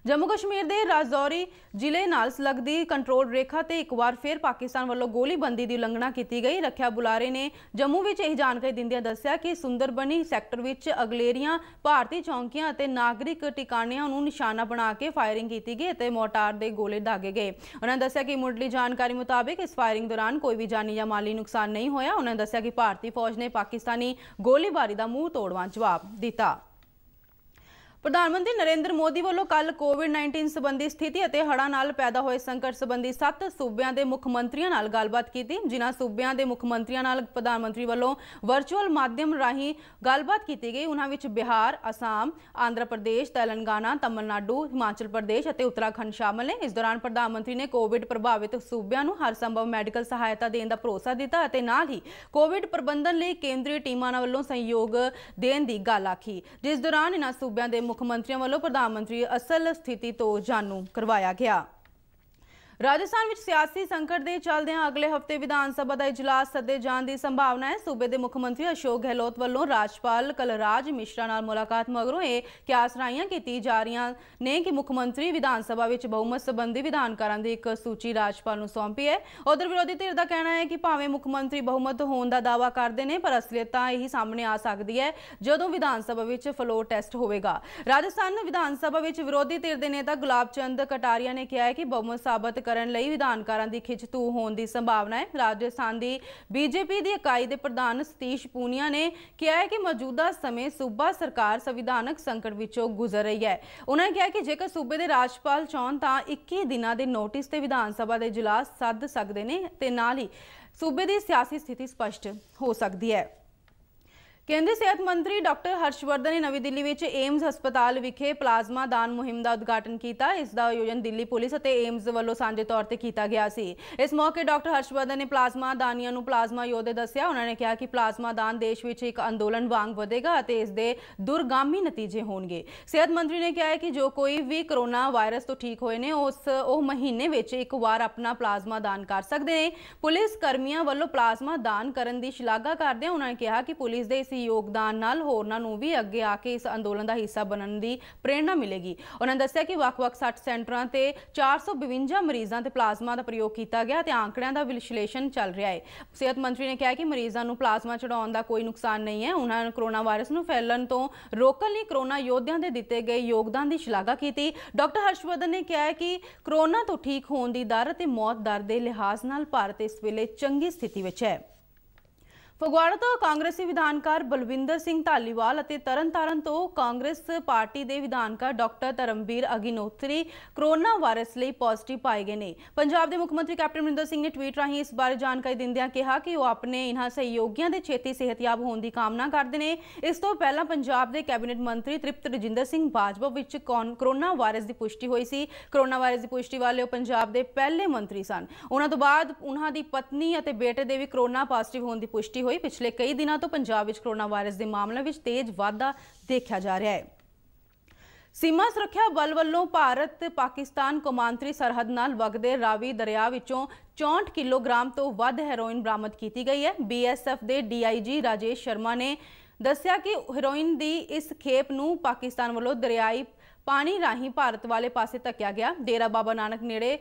ਜੰਮੂ ਕਸ਼ਮੀਰ ਦੇ ਰਾਜੌਰੀ ਜ਼ਿਲ੍ਹੇ ਨਾਲ ਲੱਗਦੀ ਕੰਟਰੋਲ ਰੇਖਾ ਤੇ ਇੱਕ ਵਾਰ ਫੇਰ ਪਾਕਿਸਤਾਨ ਵੱਲੋਂ ਗੋਲੀਬੰਦੀ ਦੀ ਉਲੰਘਣਾ ਕੀਤੀ ਗਈ ਰੱਖਿਆ ਬੁਲਾਰੇ ਨੇ ਜੰਮੂ ਵਿੱਚ ਇਹ ਜਾਣਕਾਰੀ ਦਿੰਦਿਆਂ ਦੱਸਿਆ ਕਿ ਸੁੰਦਰਬਨੀ ਸੈਕਟਰ ਵਿੱਚ ਅਗਲੇਰੀਆਂ ਭਾਰਤੀ ਚੌਂਕੀਆਂ ਅਤੇ ਨਾਗਰਿਕ ਟਿਕਾਣਿਆਂ ਨੂੰ ਨਿਸ਼ਾਨਾ ਬਣਾ ਕੇ ਫਾਇਰਿੰਗ ਕੀਤੀ ਗਈ ਅਤੇ ਮੋਟਾਰ ਦੇ ਗੋਲੇ ਦਾਗੇ ਗਏ ਉਹਨਾਂ ਦੱਸਿਆ ਕਿ ਮੁੱਢਲੀ ਜਾਣਕਾਰੀ ਮੁਤਾਬਕ ਇਸ ਫਾਇਰਿੰਗ ਦੌਰਾਨ ਕੋਈ ਵੀ ਜਾਨੀ ਜਾਂ ਮਾਲੀ ਨੁਕਸਾਨ ਨਹੀਂ ਹੋਇਆ ਉਹਨਾਂ ਦੱਸਿਆ ਕਿ ਭਾਰਤੀ ਫੌਜ ਨੇ ਪਾਕਿਸਤਾਨੀ ਗੋਲੀਬਾਰੀ ਦਾ ਮੂੰਹ ਤੋੜਵਾਂ ਜਵਾਬ ਦਿੱਤਾ ਪ੍ਰਧਾਨ ਮੰਤਰੀ ਨਰਿੰਦਰ ਮੋਦੀ ਵੱਲੋਂ ਕੱਲ ਕੋਵਿਡ-19 ਸੰਬੰਧੀ ਸਥਿਤੀ ਅਤੇ ਹੜ੍ਹਾਂ ਨਾਲ ਪੈਦਾ ਹੋਏ ਸੰਕਟ ਸੰਬੰਧੀ 7 ਸੂਬਿਆਂ ਦੇ ਮੁੱਖ ਮੰਤਰੀਆਂ ਨਾਲ ਗੱਲਬਾਤ ਕੀਤੀ ਜਿਨ੍ਹਾਂ ਸੂਬਿਆਂ ਦੇ ਮੁੱਖ ਮੰਤਰੀਆਂ ਨਾਲ ਪ੍ਰਧਾਨ ਮੰਤਰੀ ਵੱਲੋਂ ਵਰਚੁਅਲ ਮਾਧਿਅਮ ਰਾਹੀਂ ਗੱਲਬਾਤ ਕੀਤੀ ਗਈ ਉਹਨਾਂ ਵਿੱਚ ਬਿਹਾਰ, ਅਸਾਮ, ਆਂਧਰਾ ਪ੍ਰਦੇਸ਼, ਤੇਲੰਗਾਨਾ, ਤਮਿਲਨਾਡੂ, ਹਿਮਾਚਲ ਪ੍ਰਦੇਸ਼ ਅਤੇ ਉੱਤਰਾਖੰਡ ਸ਼ਾਮਲ ਨੇ ਇਸ ਦੌਰਾਨ ਪ੍ਰਧਾਨ ਮੰਤਰੀ ਨੇ ਕੋਵਿਡ ਪ੍ਰਭਾਵਿਤ ਸੂਬਿਆਂ ਨੂੰ ਹਰ ਸੰਭਵ ਮੈਡੀਕਲ ਸਹਾਇਤਾ ਦੇਣ ਦਾ ਭਰੋਸਾ ਦਿੱਤਾ ਅਤੇ ਨਾਲ ਹੀ ਕੋਵਿਡ ਪ੍ਰਬੰਧਨ ਲਈ ਕੇਂਦਰੀ ਟੀਮਾਂ ਵੱਲੋਂ ਸਹਿਯੋਗ ਦੇਣ ਦੀ ਗੱਲ ਆਖੀ ਜਿਸ ਦੌਰਾਨ ਇਹਨਾਂ ਸੂਬਿਆਂ ਦੇ ਮੁੱਖ ਮੰਤਰੀਆਂ ਵੱਲੋਂ ਪ੍ਰਧਾਨ ਮੰਤਰੀ ਅਸਲ ਸਥਿਤੀ ਤੋਂ ਜਾਣੂ ਕਰਵਾਇਆ ਗਿਆ ਰਾਜਸਥਾਨ ਵਿੱਚ ਸਿਆਸੀ ਸੰਕਟ ਦੇ ਚੱਲਦਿਆਂ ਅਗਲੇ ਹਫਤੇ ਵਿਧਾਨ ਸਭਾ ਦਾ ਇਜਲਾਸ ਸੱਦੇ ਜਾਣ ਦੀ ਸੰਭਾਵਨਾ ਹੈ ਸੂਬੇ ਦੇ ਮੁੱਖ ਮੰਤਰੀ ਅਸ਼ੋਕ ਗਹਿਲੋਤ ਵੱਲੋਂ ਰਾਜਪਾਲ ਕਲਰਾਜ ਮਿਸ਼ਰਾ ਨਾਲ ਮੁਲਾਕਾਤ ਮਗਰੋਂ ਇਹ ਕਿਆਸ ਰਾਈਆਂ ਕੀਤੀ ਜਾ ਰਹੀਆਂ ਨੇ ਕਿ ਮੁੱਖ ਮੰਤਰੀ ਵਿਧਾਨ ਸਭਾ ਵਿੱਚ ਬਹੁਮਤ ਸੰਬੰਧੀ ਵਿਧਾਨਕਾਰਾਂ ਦੀ ਇੱਕ ਸੂਚੀ ਰਾਜਪਾਲ ਨੂੰ ਸੌਂਪੀ ਹੈ ਉਧਰ ਵਿਰੋਧੀ ਧਿਰ ਦਾ ਕਹਿਣਾ ਹੈ ਕਿ ਭਾਵੇਂ ਮੁੱਖ ਮੰਤਰੀ ਬਹੁਮਤ ਹੋਣ ਦਾ ਦਾਅਵਾ ਕਰਦੇ ਨੇ ਪਰ ਅਸਲੀਅਤਾਂ ਤਾਂ ਇਹੀ ਸਾਹਮਣੇ ਆ ਸਕਦੀ ਹੈ ਜਦੋਂ ਵਿਧਾਨ ਸਭਾ ਵਿੱਚ ਫਲੋਰ ਟੈਸਟ ਹੋਵੇਗਾ ਰਾਜਸਥਾਨ ਵਿਧਾਨ ਸਭਾ ਵਿੱਚ ਵਿਰੋਧੀ ਧਿਰ ਦੇ ਨੇਤਾ ਗੁਲਾਬ ਚੰਦ ਕਟਾਰੀਆ ਨੇ ਕਿਹਾ ਹੈ ਕਿ ਬਹੁਮਤ ਸਾਬਤ ਕਰਨ ਲਈ ਵਿਧਾਨਕਾਰਾਂ ਦੀ ਖਿੱਚਤੂ ਹੋਣ ਦੀ ਸੰਭਾਵਨਾ ਹੈ ਰਾਜਸਥਾਨ ਦੀ ਬੀਜੇਪੀ ਦੀ ਇਕਾਈ ਦੇ ਪ੍ਰਧਾਨ ਸਤੀਸ਼ ਪੂਨੀਆ ਨੇ ਕਿਹਾ ਹੈ ਕਿ ਮੌਜੂਦਾ ਸਮੇਂ ਸੂਬਾ ਸਰਕਾਰ ਸੰਵਿਧਾਨਕ ਸੰਕਟ ਵਿੱਚੋਂ ਗੁਜ਼ਰ ਰਹੀ ਹੈ ਉਹਨਾਂ ਨੇ ਕਿਹਾ ਕਿ ਜੇਕਰ ਸੂਬੇ ਦੇ ਰਾਜਪਾਲ ਚਾਹਣ ਤਾਂ 21 ਦਿਨਾਂ ਦੇ ਨੋਟਿਸ ਤੇ ਵਿਧਾਨ ਸਭਾ ਦੇ ਇਜਲਾਸ ਸੱਦ ਸਕਦੇ ਨੇ ਤੇ ਨਾਲ ਹੀ ਸੂਬੇ ਦੀ ਸਿਆਸੀ ਸਥਿਤੀ ਸਪਸ਼ਟ ਹੋ ਸਕਦੀ ਹੈ ਕੇਂਦਰੀ ਸਿਹਤ ਮੰਤਰੀ ਡਾਕਟਰ ਹਰਸ਼ਵਰਧਨ ਨੇ ਨਵੀਂ ਦਿੱਲੀ ਵਿੱਚ ਏਮਜ਼ ਹਸਪਤਾਲ ਵਿਖੇ ਪਲਾਜ਼ਮਾ ਦਾਨ ਮੁਹਿੰਮ ਦਾ ਉਦਘਾਟਨ ਕੀਤਾ ਇਸ ਦਾ ਆਯੋਜਨ ਦਿੱਲੀ ਪੁਲਿਸ ਅਤੇ ਏਮਜ਼ ਵੱਲੋਂ ਸਾਂਝੇ ਤੌਰ ਤੇ ਕੀਤਾ ਗਿਆ ਸੀ ਇਸ ਮੌਕੇ ਡਾਕਟਰ ਹਰਸ਼ਵਰਧਨ ਨੇ ਪਲਾਜ਼ਮਾ ਦਾਨੀਆਂ ਨੂੰ ਪਲਾਜ਼ਮਾ ਯੋਧੇ ਦੱਸਿਆ ਉਹਨਾਂ ਨੇ ਕਿਹਾ ਕਿ ਪਲਾਜ਼ਮਾ ਦਾਨ ਦੇਸ਼ ਵਿੱਚ ਇੱਕ ਅੰਦੋਲਨ ਵਾਂਗ ਵਧੇਗਾ ਅਤੇ ਇਸ ਦੇ ਦੁਰਗਾਮੀ ਨਤੀਜੇ ਹੋਣਗੇ ਸਿਹਤ ਮੰਤਰੀ ਨੇ ਕਿਹਾ ਕਿ ਜੋ ਕੋਈ ਵੀ ਕਰੋਨਾ ਵਾਇਰਸ ਤੋਂ ਠੀਕ ਹੋਏ ਨੇ ਉਸ ਉਹ ਮਹੀਨੇ ਵਿੱਚ ਇੱਕ ਵਾਰ ਆਪਣਾ ਪਲਾਜ਼ਮਾ ਦਾਨ ਕਰ ਸਕਦੇ ਨੇ ਪੁਲਿਸ ਕਰਮੀਆਂ ਵੱਲੋਂ ਪਲਾਜ਼ਮਾ ਦਾਨ ਕਰਨ ਦੀ ਸ਼ਲਾਘਾ ਕਰਦੇ ਉਹਨਾਂ ਨੇ ਕਿਹਾ ਕਿ ਪੁਲਿਸ ਦੇ ਇਸ ਯੋਗਦਾਨ ਨਾਲ ਹੋਰਨਾਂ ਨੂੰ ਵੀ ਅੱਗੇ ਆ ਕੇ ਇਸ ਅੰਦੋਲਨ ਦਾ ਹਿੱਸਾ ਬਣਨ ਦੀ ਪ੍ਰੇਰਣਾ ਮਿਲੇਗੀ ਉਹਨਾਂ ਦੱਸਿਆ ਕਿ ਵੱਖ-ਵੱਖ 60 ਸੈਂਟਰਾਂ ਤੇ 452 ਮਰੀਜ਼ਾਂ ਤੇ ਪਲਾਜ਼ਮਾ ਦਾ ਪ੍ਰਯੋਗ ਕੀਤਾ ਗਿਆ ਤੇ ਆਂਕੜਿਆਂ ਦਾ ਵਿਸ਼ਲੇਸ਼ਣ ਚੱਲ ਰਿਹਾ ਹੈ ਸਿਹਤ ਮੰਤਰੀ ਨੇ ਕਿਹਾ ਕਿ ਮਰੀਜ਼ਾਂ ਨੂੰ ਪਲਾਜ਼ਮਾ ਚੜਾਉਣ ਦਾ ਕੋਈ ਨੁਕਸਾਨ ਨਹੀਂ ਹੈ ਉਹਨਾਂ ਨੇ ਕਰੋਨਾ ਵਾਇਰਸ ਨੂੰ ਫੈਲਣ ਤੋਂ ਰੋਕਣ ਲਈ ਕਰੋਨਾ ਯੋਧਿਆਂ ਦੇ ਦਿੱਤੇ ਗਏ ਯੋਗਦਾਨ ਦੀ ਸ਼ਲਾਘਾ ਕੀਤੀ ਡਾਕਟਰ ਹਰਸ਼ਵਰਧਨ ਨੇ ਕਿਹਾ ਕਿ ਕਰੋਨਾ ਤੋਂ ਠੀਕ ਹੋਣ ਦੀ ਦਰ ਅਤੇ ਮੌਤ ਦਰ ਦੇ ਲਿਹਾਜ਼ ਨਾਲ ਭਾਰਤ ਇਸ ਵੇਲੇ ਚੰਗੀ ਸਥਿਤੀ ਵਿੱਚ ਹੈ ਫਗਵਾੜਾ ਤੋਂ ਕਾਂਗਰਸੀ ਵਿਧਾਨਕਾਰ ਬਲਵਿੰਦਰ ਸਿੰਘ ਢਾਲੀਵਾਲ ਅਤੇ ਤਰਨਤਾਰਨ ਤੋਂ ਕਾਂਗਰਸ ਪਾਰਟੀ ਦੇ ਵਿਧਾਨਕਾਰ doctor Dharamvir Agnihotri corona virus ਲਈ ਪੋਜ਼ਿਟਿਵ ਪਾਏ ਗਏ ਨੇ ਪੰਜਾਬ ਦੇ ਮੁੱਖ ਮੰਤਰੀ ਕੈਪਟਨ ਅਮਰਿੰਦਰ ਸਿੰਘ ਨੇ ਟਵੀਟ ਰਾਹੀਂ ਇਸ ਬਾਰੇ ਜਾਣਕਾਰੀ ਦਿੰਦਿਆਂ ਕਿਹਾ ਕਿ ਉਹ ਆਪਣੇ ਇਨ੍ਹਾਂ ਸਹਿਯੋਗੀਆਂ ਦੇ ਛੇਤੀ ਸਿਹਤਯਾਬ ਹੋਣ ਦੀ ਕਾਮਨਾ ਕਰਦੇ ਨੇ ਇਸ ਤੋਂ ਪਹਿਲਾਂ ਪੰਜਾਬ ਦੇ ਕੈਬਨਿਟ ਮੰਤਰੀ ਤ੍ਰਿਪਤ ਰਜਿੰਦਰ ਸਿੰਘ ਬਾਜਵਾ ਵਿੱਚ ਕਰੋਨਾ ਵਾਇਰਸ ਦੀ ਪੁਸ਼ਟੀ ਹੋਈ ਸੀ ਕਰੋਨਾ ਵਾਇਰਸ ਦੀ ਪੁਸ਼ਟੀ ਵਾਲੇ ਉਹ ਪੰਜਾਬ ਦੇ ਪਹਿਲੇ ਮੰਤਰੀ ਸਨ ਉਹਨਾਂ ਤੋਂ ਬਾਅਦ ਉਹਨਾਂ ਦੀ ਪਤਨੀ ਅਤੇ ਬੇਟੇ ਦੇ ਵੀ ਕਰੋਨਾ ਪੋਜ਼ਿਟਿਵ ਹੋਣ ਦੀ ਪੁਸ਼ਟੀ ਹੋਈ ਹੋਈ ਪਿਛਲੇ ਕਈ ਦਿਨਾਂ ਤੋਂ ਪੰਜਾਬ ਵਿੱਚ ਕੋਰੋਨਾ ਵਾਇਰਸ ਦੇ ਮਾਮਲਿਆਂ ਵਿੱਚ ਤੇਜ਼ ਵਾਧਾ ਦੇਖਿਆ ਜਾ ਰਿਹਾ ਹੈ ਸੀਮਾ ਸੁਰੱਖਿਆ ਬਲ ਵੱਲੋਂ ਭਾਰਤ ਪਾਕਿਸਤਾਨ ਕੋਮਾਂਤਰੀ ਸਰਹੱਦ ਨਾਲ ਵਗਦੇ ਰਾਵੀ ਦਰਿਆ ਵਿੱਚੋਂ 64 ਕਿਲੋਗ੍ਰਾਮ ਤੋਂ ਵੱਧ ਹੈਰੋਇਨ ਬਰਾਮਦ ਕੀਤੀ ਗਈ ਹੈ ਬੀਐਸਐਫ ਦੇ ਡੀਆਈਜੀ ਰਾਜੇਸ਼ ਸ਼ਰਮਾ ਨੇ ਦੱਸਿਆ ਕਿ ਹੈਰੋਇਨ ਦੀ ਇਸ ਖੇਪ ਨੂੰ ਪਾਕਿਸਤਾਨ ਵੱਲੋਂ ਦਰਿਆਈ ਪਾਣੀ ਰਾਹੀਂ ਭਾਰਤ ਵਾਲੇ ਪਾਸੇ ਧੱਕਿਆ ਗਿਆ ਡੇਰਾ ਬਾਬਾ ਨਾਨਕ ਨੇੜੇ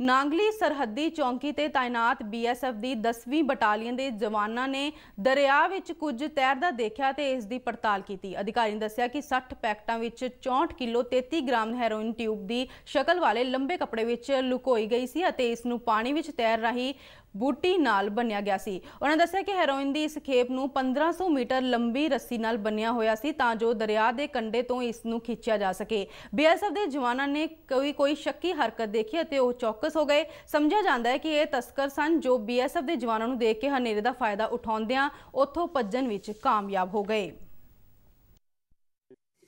ਨਾਂਗਲੀ ਸਰਹੱਦੀ ਚੌਂਕੀ ਤੇ ਤਾਇਨਾਤ ਬੀਐਸਐਫ ਦੀ 10ਵੀਂ ਬਟਾਲੀਅਨ ਦੇ ਜਵਾਨਾਂ ਨੇ ਦਰਿਆ ਵਿੱਚ ਕੁਝ ਤੈਰਦਾ ਦੇਖਿਆ ਤੇ ਇਸ ਦੀ ਪੜਤਾਲ ਕੀਤੀ ਅਧਿਕਾਰੀ ਨੇ ਦੱਸਿਆ ਕਿ 60 ਪੈਕਟਾਂ ਵਿੱਚ 64 ਕਿਲੋ 33 ਗ੍ਰਾਮ ਹੈਰੋਇਨ ਟਿਊਬ ਦੀ ਸ਼ਕਲ ਵਾਲੇ ਲੰਬੇ ਕੱਪੜੇ ਵਿੱਚ ਲੁਕੋਈ ਗਈ ਸੀ ਅਤੇ ਇਸ ਨੂੰ ਪਾਣੀ ਵਿੱਚ ਤੈਰ ਰਹੀ ਬੂਟੀ ਨਾਲ ਬਣਿਆ ਗਿਆ ਸੀ ਉਹਨਾਂ ਦੱਸਿਆ ਕਿ ਹੈਰੋਇਨ ਦੀ ਇਸ ਖੇਪ ਨੂੰ 1500 ਮੀਟਰ ਲੰਬੀ ਰੱਸੀ ਨਾਲ ਬੰਨਿਆ ਹੋਇਆ ਸੀ ਤਾਂ ਜੋ ਦਰਿਆ ਦੇ ਕੰਢੇ ਤੋਂ ਇਸ ਨੂੰ ਖਿੱਚਿਆ ਜਾ ਸਕੇ ਬੀਐਸਐਫ ਦੇ ਜਵਾਨਾਂ ਨੇ ਕੋਈ ਕੋਈ ਸ਼ੱਕੀ ਹਰਕਤ ਦੇਖੀ ਅਤੇ ਉਹ ਚੌਕਸ ਹੋ ਗਏ ਸਮਝਿਆ ਜਾਂਦਾ ਹੈ ਕਿ ਇਹ ਤਸਕਰ ਸਨ ਜੋ ਬੀਐਸਐਫ ਦੇ ਜਵਾਨਾਂ ਨੂੰ ਦੇਖ ਕੇ ਹਨੇਰੇ ਦਾ ਫਾਇਦਾ ਉਠਾਉਂਦਿਆਂ ਉੱਥੋਂ ਭੱਜਣ ਵਿੱਚ ਕਾਮਯਾਬ ਹੋ ਗਏ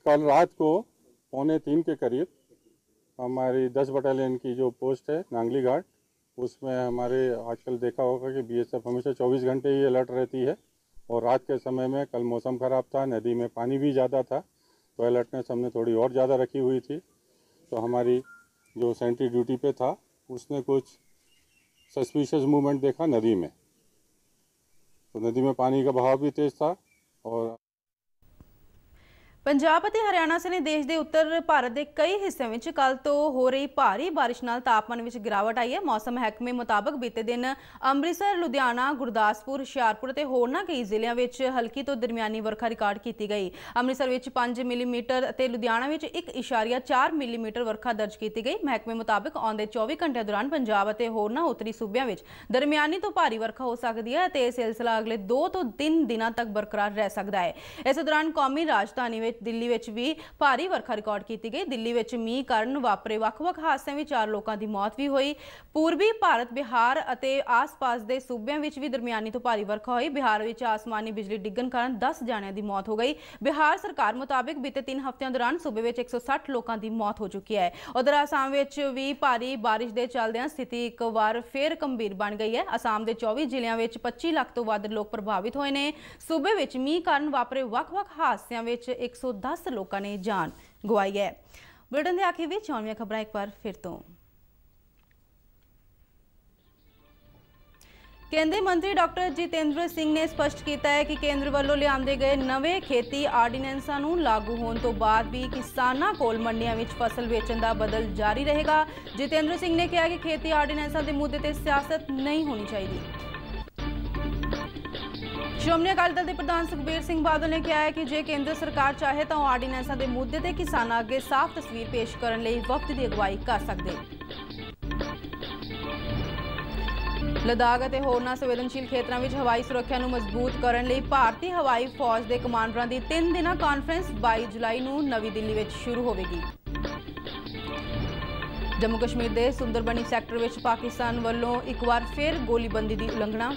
ਕੱਲ ਰਾਤ ਕੋ ਪੌਣੇ 3 ਦੇ ਕਰੀਬ ਹਮਾਰੀ 10 ਬਟਾਲੀਅਨ की ਜੋ ਪੋਸਟ ਹੈ नांगली उसमें हमारे आजकल देखा होगा कि बीएसएफ हमेशा 24 घंटे ही अलर्ट रहती है और रात के समय में कल मौसम ख़राब था नदी में पानी भी ज़्यादा था तो अलर्टनेस हमने थोड़ी और ज़्यादा रखी हुई थी तो हमारी जो सेंट्री ड्यूटी पे था उसने कुछ सस्पिशियस मूवमेंट देखा नदी में तो नदी में पानी का बहाव भी तेज़ था और ਪੰਜਾਬ ਅਤੇ ਹਰਿਆਣਾ ਸਨੇ ਦੇਸ਼ ਦੇ ਉੱਤਰ ਭਾਰਤ ਦੇ ਕਈ ਹਿੱਸਿਆਂ ਵਿੱਚ ਕੱਲ ਤੋਂ ਹੋ ਰਹੀ ਭਾਰੀ ਬਾਰਿਸ਼ ਨਾਲ ਤਾਪਮਾਨ ਵਿੱਚ ਗਿਰਾਵਟ ਆਈ ਹੈ ਮੌਸਮ ਹਕਮੇ ਮੁਤਾਬਕ ਬੀਤੇ ਦਿਨ ਅੰਮ੍ਰਿਤਸਰ ਲੁਧਿਆਣਾ ਗੁਰਦਾਸਪੁਰ ਹੁਸ਼ਿਆਰਪੁਰ ਤੇ ਹੋਰਨਾਂ ਕਈ ਜ਼ਿਲ੍ਹਿਆਂ ਵਿੱਚ ਹਲਕੀ ਤੋਂ ਦਰਮਿਆਨੀ ਵਰਖਾ ਰਿਕਾਰਡ ਕੀਤੀ ਗਈ ਅੰਮ੍ਰਿਤਸਰ ਵਿੱਚ 5 ਮਿਲੀਮੀਟਰ ਅਤੇ ਲੁਧਿਆਣਾ ਵਿੱਚ 1.4 ਮਿਲੀਮੀਟਰ ਵਰਖਾ ਦਰਜ ਕੀਤੀ ਗਈ ਮਹਿਕਮੇ ਮੁਤਾਬਕ ਆਉਂਦੇ 24 ਘੰਟਿਆਂ ਦੌਰਾਨ ਪੰਜਾਬ ਅਤੇ ਹੋਰਨਾਂ ਉੱਤਰੀ ਸੂਬਿਆਂ ਵਿੱਚ ਦਰਮਿਆਨੀ ਤੋਂ ਭਾਰੀ ਵਰਖਾ ਹੋ ਸਕਦੀ ਹੈ ਅਤੇ ਇਹ ਸਿਲਸਿਲਾ ਅਗਲੇ 2 ਤੋਂ 3 ਦਿਨਾਂ ਤੱਕ ਬਰਕਰਾਰ ਰਹਿ ਸਕਦਾ ਹੈ ਇਸ ਦੌਰਾਨ ਕੌਮੀ ਰਾਜਧਾਨੀ ਵਿੱਚ ਵਿੱਚ ਦਿੱਲੀ ਵਿੱਚ ਵੀ ਭਾਰੀ ਵਰਖਾ ਰਿਕਾਰਡ ਕੀਤੀ ਗਈ ਦਿੱਲੀ ਵਿੱਚ ਮੀਂਹ ਕਾਰਨ ਵਾਪਰੇ ਵੱਖ-ਵੱਖ ਹਾਦਸਿਆਂ ਵਿੱਚ ਚਾਰ ਲੋਕਾਂ ਦੀ ਮੌਤ ਵੀ ਹੋਈ ਪੂਰਬੀ ਭਾਰਤ ਬਿਹਾਰ ਅਤੇ ਆਸ-ਪਾਸ ਦੇ ਸੂਬਿਆਂ ਵਿੱਚ ਵੀ ਦਰਮਿਆਨੀ ਤੋਂ ਭਾਰੀ ਵਰਖਾ ਹੋਈ ਬਿਹਾਰ ਵਿੱਚ ਆਸਮਾਨੀ ਬਿਜਲੀ ਡਿੱਗਣ ਕਾਰਨ 10 ਜਾਣਿਆਂ ਦੀ ਮੌਤ ਹੋ ਗਈ ਬਿਹਾਰ ਸਰਕਾਰ ਮੁਤਾਬਕ ਬੀਤੇ 3 ਹਫ਼ਤਿਆਂ ਦੌਰਾਨ ਸੂਬੇ ਵਿੱਚ 160 ਲੋਕਾਂ ਦੀ ਮੌਤ ਹੋ ਚੁੱਕੀ ਹੈ ਉਧਰ ਆਸਾਮ ਵਿੱਚ ਵੀ ਭਾਰੀ ਬਾਰਿਸ਼ ਦੇ ਚੱਲਦਿਆਂ ਸਥਿਤੀ ਇੱਕ ਵਾਰ ਫੇਰ ਗੰਭੀਰ ਬਣ ਗਈ ਹੈ ਆਸਾਮ ਦੇ 24 ਜ਼ਿਲ੍ਹਿਆਂ ਵਿੱਚ 25 ਲੱਖ ਤੋਂ ਵੱਧ ਲੋਕ ਪ੍ਰਭਾਵਿਤ ਹੋਏ ਨੇ ਸੂਬੇ ਵਿੱਚ ਮੀਂਹ ਕਾਰਨ ਵਾਪਰੇ ਵੱਖ-ਵੱਖ ਹਾਦਸਿਆਂ ਵਿੱਚ 110 ਲੋਕਾਂ ਨੇ ਜਾਨ ਗਵਾਈ ਹੈ ਬ੍ਰਿਟਨ ਦੇ ਆਖੇ ਵਿੱਚ ਆਉਣੀਆਂ ਖਬਰਾਂ ਇੱਕ ਵਾਰ ਫਿਰ ਤੋਂ ਕੇਂਦਰ ਮੰਤਰੀ ਡਾਕਟਰ ਜਿਤੇਂਦਰ ਸਿੰਘ ਨੇ ਸਪਸ਼ਟ ਕੀਤਾ ਹੈ ਕਿ ਕੇਂਦਰ ਵੱਲੋਂ ਲਿਆਂਦੇ ਗਏ ਨਵੇਂ ਖੇਤੀ ਆਰਡੀਨੈਂਸਾਂ ਨੂੰ ਲਾਗੂ ਹੋਣ ਤੋਂ ਬਾਅਦ ਵੀ ਕਿਸਾਨਾਂ ਕੋਲ ਮੰਡੀਆਂ ਵਿੱਚ ਫਸਲ ਵੇਚਣ ਦਾ ਬਦਲ ਜਾਰੀ ਰਹੇਗਾ ਜਿਤੇਂਦਰ ਸਿੰਘ ਨੇ ਕਿਹਾ ਕਿ ਖੇਤੀ ਆਰਡੀਨੈਂਸਾਂ ਦੇ ਮੁੱਦੇ ਤੇ ਸਿਆਸਤ ਨਹੀਂ ਹੋਣੀ ਚਾਹੀਦੀ ਸ਼੍ਰੋਮਣੀ ਅਕਾਲੀ ਦਲ ਦੇ ਪ੍ਰਧਾਨ ਸੁਖਬੀਰ ਸਿੰਘ ਬਾਦਲ ਨੇ ਕਿਹਾ ਹੈ ਕਿ ਜੇ ਕੇਂਦਰ ਸਰਕਾਰ ਚਾਹੇ ਤਾਂ ਆਰਡੀਨੈਂਸਾਂ ਦੇ ਮੁੱਦੇ ਤੇ ਕਿਸਾਨਾਂ ਅੱਗੇ ਸਾਫ਼ ਤਸਵੀਰ ਪੇਸ਼ ਕਰਨ ਲਈ ਵਕਤ ਦੀ ਅਗਵਾਈ ਕਰ ਸਕਦੇ ਲਦਾਖ ਅਤੇ ਹੋਰਨਾਂ ਸੰਵੇਦਨਸ਼ੀਲ ਖੇਤਰਾਂ ਵਿੱਚ ਹਵਾਈ ਸੁਰੱਖਿਆ ਨੂੰ ਮਜ਼ਬੂਤ ਕਰਨ ਲਈ ਭਾਰਤੀ ਹਵਾਈ ਫੌਜ ਦੇ ਕਮਾਂਡਰਾਂ ਦੀ 3 ਦਿਨਾਂ ਕਾਨਫਰੰਸ 22 ਜੁਲਾਈ ਨੂੰ ਨਵੀਂ ਦਿੱਲੀ ਵਿੱਚ ਸ਼ੁਰੂ ਹੋਵੇਗੀ ਜੰਮੂ ਕਸ਼ਮੀਰ ਦੇ ਸੁੰਦਰਬਨੀ ਸੈਕਟਰ ਵਿੱਚ ਪਾਕਿਸਤਾਨ ਵੱਲੋਂ ਇੱਕ ਵਾਰ ਫਿਰ ਗੋਲੀਬੰਦੀ ਦੀ ਉਲੰਘਣਾ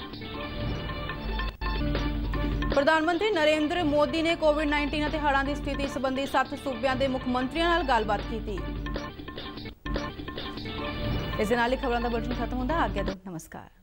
ਪ੍ਰਧਾਨ ਮੰਤਰੀ ਨਰਿੰਦਰ ਮੋਦੀ ਨੇ ਕੋਵਿਡ-19 ਅਤੇ ਹੜ੍ਹਾਂ ਦੀ ਸਥਿਤੀ ਸੰਬੰਧੀ 7 ਸੂਬਿਆਂ ਦੇ ਮੁੱਖ ਮੰਤਰੀਆਂ ਨਾਲ ਗੱਲਬਾਤ ਕੀਤੀ ਇਸ ਦੇ ਨਾਲ ਹੀ ਖਬਰਾਂ ਦਾ ਬੁਲਟਨ ਖਤਮ ਹੁੰਦਾ ਆਗਿਆ ਦੋ ਨਮਸਕਾਰ